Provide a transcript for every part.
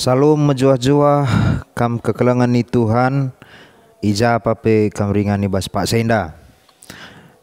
Selalu majua-jua kam kekelangan ni Tuhan ija pape kam ringan ni bas Pak Senda.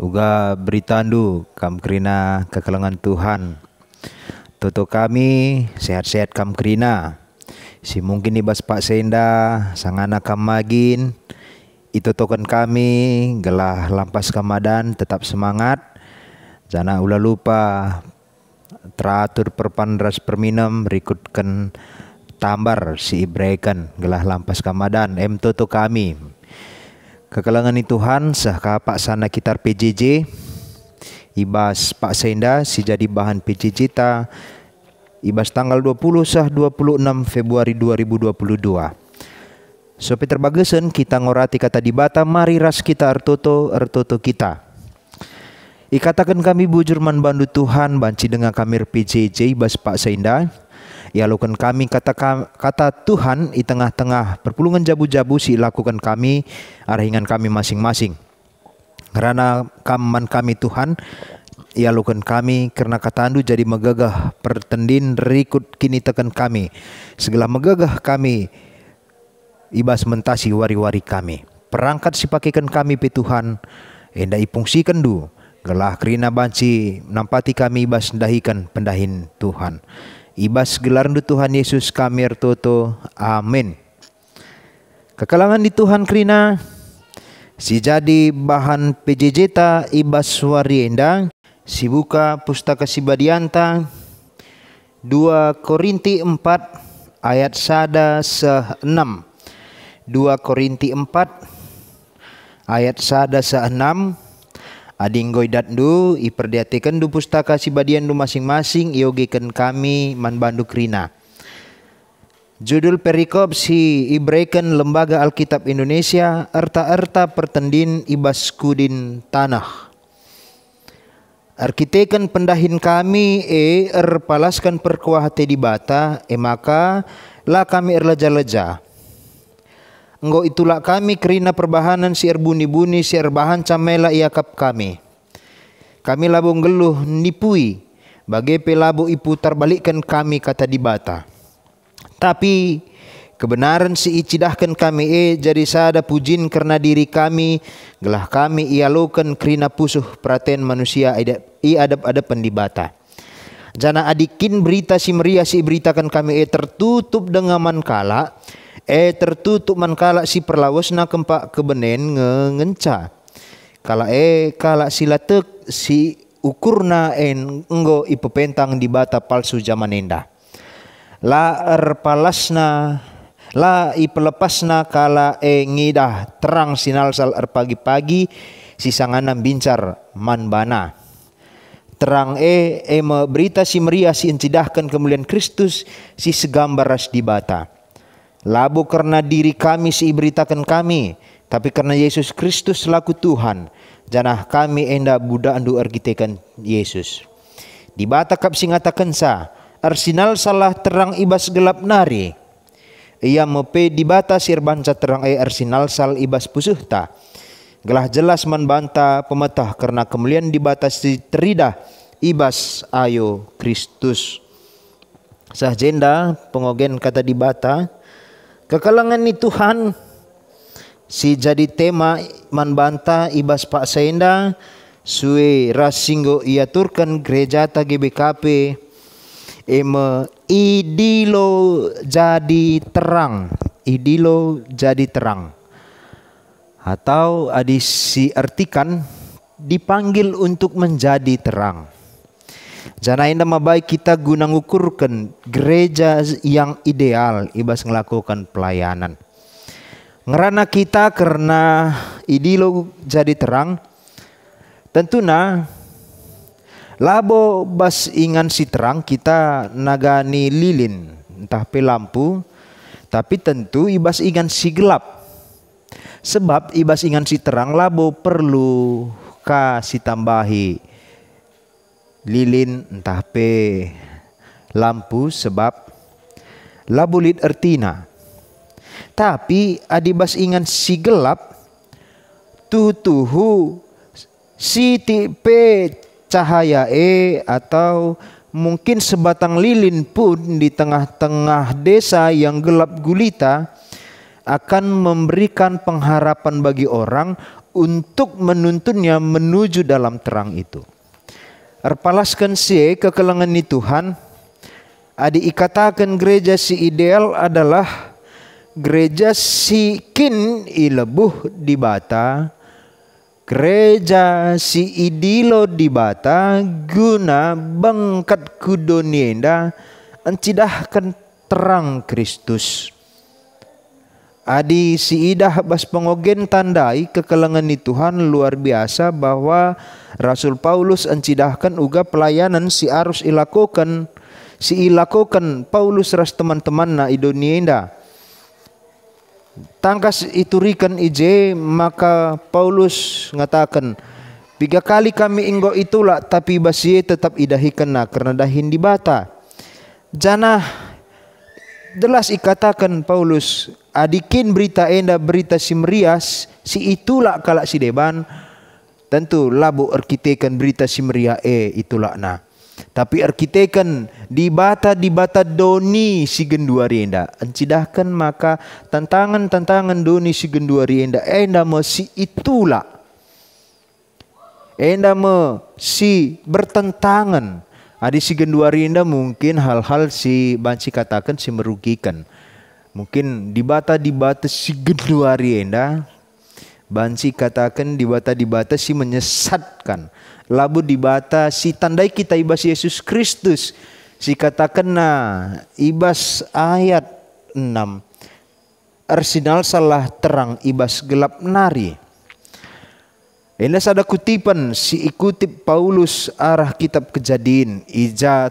Uga beritandu kam kerina kekelangan Tuhan. Toto kami sehat-sehat kam kerina. Si mungkin ni bas Pak Senda sangana kam magin. Itu token kami gelah lampas kamadan tetap semangat. Jana ulah lupa teratur perpandras perminum, berikutkan tambar si Ibrekan gelah lampas kamadan M toto kami kekalangan ni Tuhan sah kapak sana kitar PJJ ibas Pak Senda si jadi bahan PJJ ta ibas tanggal 20 sah 26 Februari 2022 Sopi terbagesen kita ngorati kata di bata mari ras kita ertoto ertoto kita Ikatakan kami bujurman bandu Tuhan banci dengan kamir PJJ bas Pak Senda ia ya, lakukan kami kata kata Tuhan di tengah-tengah perpulungan jabu-jabu si lakukan kami arahingan kami masing-masing. Karena kaman kami Tuhan ia ya lakukan kami karena katandu jadi megagah pertendin rikut kini tekan kami. Segala megagah kami ibas mentasi wari-wari kami. Perangkat si sipakikan kami pe Tuhan enda ipungsi kendu. Gelah kerina banci nampati kami ibas dahikan pendahin Tuhan. Ibas gelar do Tuhan Yesus kamir toto. Amin. Kekalangan di Tuhan krina si jadi bahan PJJ ibas warienda si buka pustaka sibadianta 2 Korinti 4 ayat sada se-6 2 Korinti 4 ayat sada se-6 dat du iperdiatikan du pustaka badian du masing-masing iogikan kami man bandu krina. Judul perikop si Ibreken Lembaga Alkitab Indonesia erta-erta pertendin ibas kudin tanah. Arkiteken pendahin kami e erpalaskan perkuah di bata e maka la kami erleja-leja Engkau itulah kami kerina perbahanan siar buni-buni siar bahan camela iakap kami. Kami labung geluh nipui bagai pelabu iputar balikkan kami kata dibata. Tapi kebenaran si icidahkan kami e jadi sada pujin karena diri kami gelah kami ialukan kerina pusuh praten manusia i adab-adab pendibata. Jana adikin berita si meriah si beritakan kami e tertutup dengan mankala e tertutup man kalak si nak kempak kebenen ngengenca kala e kalak silatek eh, si ukurna en enggo ipepentang di bata palsu zamanenda la erpalasna la ipelepasna kala e eh, ngidah terang sinal sal er pagi-pagi sanganan bincar manbana terang e ema berita si meriah si encidahkan kemuliaan Kristus si segambar ras di bata Labu karena diri kami si beritakan kami, tapi karena Yesus Kristus selaku Tuhan, janah kami enda budak andu argitekan Yesus. Di batakap singatakan sa, arsinal salah terang ibas gelap nari. Ia mepe di bata sirbanca terang ai eh, arsinal sal ibas pusuh ta Gelah jelas menbanta pemetah karena kemuliaan di batas teridah ibas ayo Kristus. sah jenda pengogen kata di bata, Kekalangan ni Tuhan si jadi tema manbanta ibas pak sainda sui rasinggo iaturkan gereja ta GBKP ema idilo jadi terang idilo jadi terang atau adisi artikan dipanggil untuk menjadi terang Jana inda mabai kita guna ngukurkan gereja yang ideal ibas melakukan pelayanan. Ngerana kita karena lo jadi terang. Tentuna labo bas ingan si terang kita nagani lilin entah pe lampu tapi tentu ibas ingan si gelap. Sebab ibas ingan si terang labo perlu kasih tambahi lilin entah pe lampu sebab labulit ertina. Tapi adibas ingan si gelap tutuhu si tipe cahaya e atau mungkin sebatang lilin pun di tengah-tengah desa yang gelap gulita akan memberikan pengharapan bagi orang untuk menuntunnya menuju dalam terang itu. Erpalaskan si kekelangan ni Tuhan. Adi ikatakan gereja si ideal adalah gereja si kin ilebuh di bata. Gereja si idilo di bata guna bengkat kudonienda encidahkan terang Kristus. Adi si idah bas pengogen tandai kekelengan Tuhan luar biasa bahwa Rasul Paulus encidahkan uga pelayanan si arus ilakukan si ilakukan Paulus ras teman-teman na idonienda. Tangkas rikan ije maka Paulus ngatakan Tiga kali kami inggo itulah tapi basie tetap idahi kena karena dahin dibata. Janah jelas ikatakan Paulus adikin berita enda berita simrias si itulah kalak si deban tentu labu erkitekan berita simria e itulah na tapi erkitekan di bata di bata doni si genduari enda encidahkan maka tantangan tantangan doni si genduari enda enda mo si itulah enda mo si bertentangan Adi si genduari enda mungkin hal-hal si banci katakan si merugikan. Mungkin dibata dibata si geduari enda. Bansi katakan dibata dibata si menyesatkan. Labu dibata si tandai kita ibas Yesus Kristus. Si katakan na ibas ayat 6. Arsenal salah terang ibas gelap nari. Ini ada kutipan si ikutip Paulus arah kitab kejadian. Ija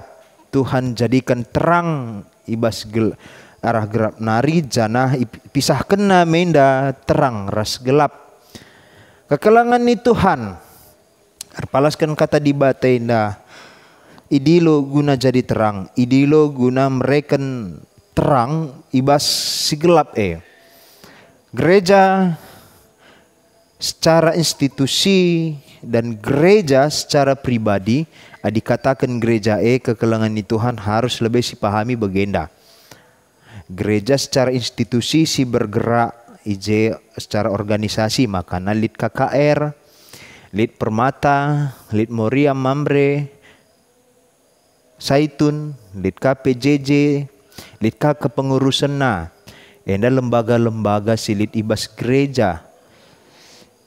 Tuhan jadikan terang ibas gelap arah gerak nari janah pisah kena menda terang ras gelap kekelangan ni Tuhan arpalaskan kata di batainda idilo guna jadi terang idilo guna mereken terang ibas si gelap eh gereja secara institusi dan gereja secara pribadi dikatakan gereja E kekelangan ni Tuhan harus lebih sipahami bagenda. Gereja secara institusi si bergerak IJ secara organisasi makanya Lid KKR, Lid Permata, Lid Moria Mamre, Saitun, Lid KPJJ, Lid K kepengurusan na. Enda lembaga-lembaga silit ibas gereja.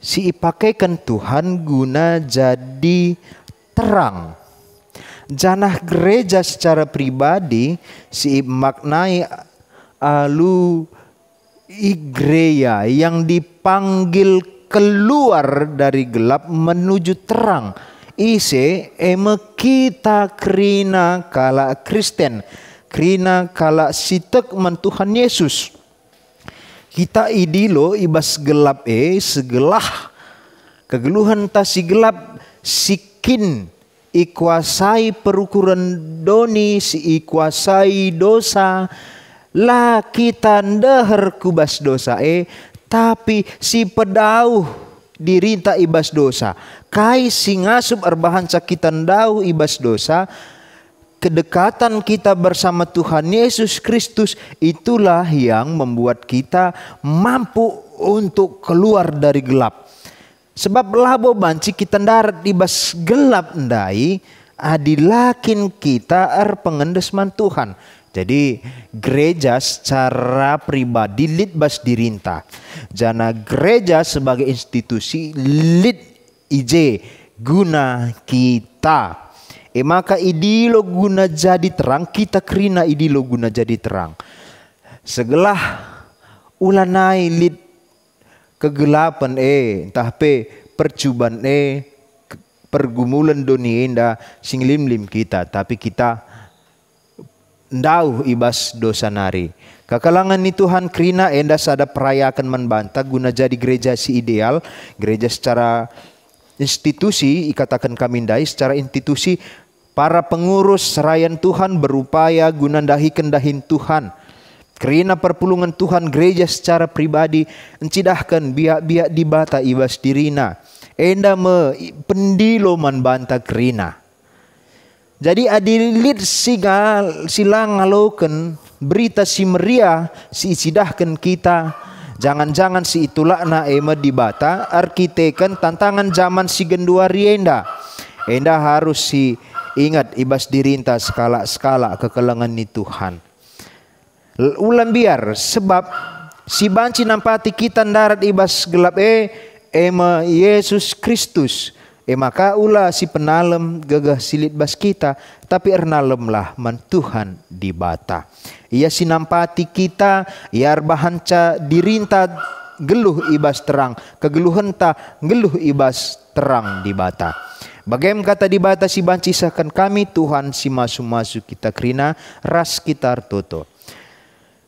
Si ipakaikan Tuhan guna jadi terang. Janah gereja secara pribadi si maknai alu igreya yang dipanggil keluar dari gelap menuju terang. Ise eme kita krina kala Kristen. Krina kala sitek mentuhan Yesus. Kita idilo ibas gelap e segelah. Kegeluhan tasi gelap sikin ikuasai perukuran doni si ikuasai dosa La kita herkubas dosa eh, tapi si pedauh dirinta ibas dosa. Kai ngasub erbahan sakitan dauh ibas dosa, kedekatan kita bersama Tuhan Yesus Kristus itulah yang membuat kita mampu untuk keluar dari gelap. Sebab labo banci kita ndarat di bas gelap ndai adilakin kita er pengendesman Tuhan. Jadi gereja secara pribadi litbas dirinta. Jana gereja sebagai institusi lit ij guna kita. E maka lo guna jadi terang, kita kerina lo guna jadi terang. Segelah ulanai lit kegelapan e entah pe percobaan e eh, pergumulan dunia indah singlimlim kita tapi kita ndau ibas dosanari. Kekalangan ni Tuhan kerina enda sada akan membantah guna jadi gereja si ideal, gereja secara institusi ikatakan kami ndai, secara institusi para pengurus serayan Tuhan berupaya guna ndahi kendahin Tuhan. kerina perpulungan Tuhan gereja secara pribadi encidahkan biak-biak dibata ibas dirina. Enda me pendiloman banta kerina. Jadi adilit sigal silang ngaloken berita si meria si isidahkan kita. Jangan-jangan si itulah na ema dibata arkitekan tantangan zaman si gendua rienda. Enda harus si ingat ibas dirinta skala-skala kekelangan ni Tuhan. Ulam biar sebab si banci nampati kita darat ibas gelap e ema Yesus Kristus E maka ulah si penalem gagah silit bas kita, tapi ernalem lah man Tuhan di bata. Ia sinampati kita, iar bahanca dirinta geluh ibas terang, kegeluhan ta geluh ibas terang di bata. Bagaim kata di bata si banci kami Tuhan si masu masuk kita kerina ras kita toto.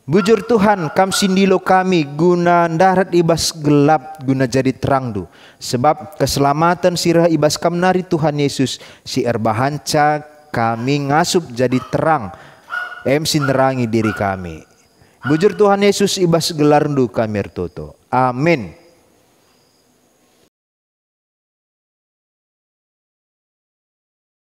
Bujur Tuhan, kam sindilo kami guna darat ibas gelap guna jadi terang du. Sebab keselamatan sirah ibas kam nari Tuhan Yesus si erbahanca kami ngasup jadi terang. Em sinerangi diri kami. Bujur Tuhan Yesus ibas gelar du kami ertoto. Amin.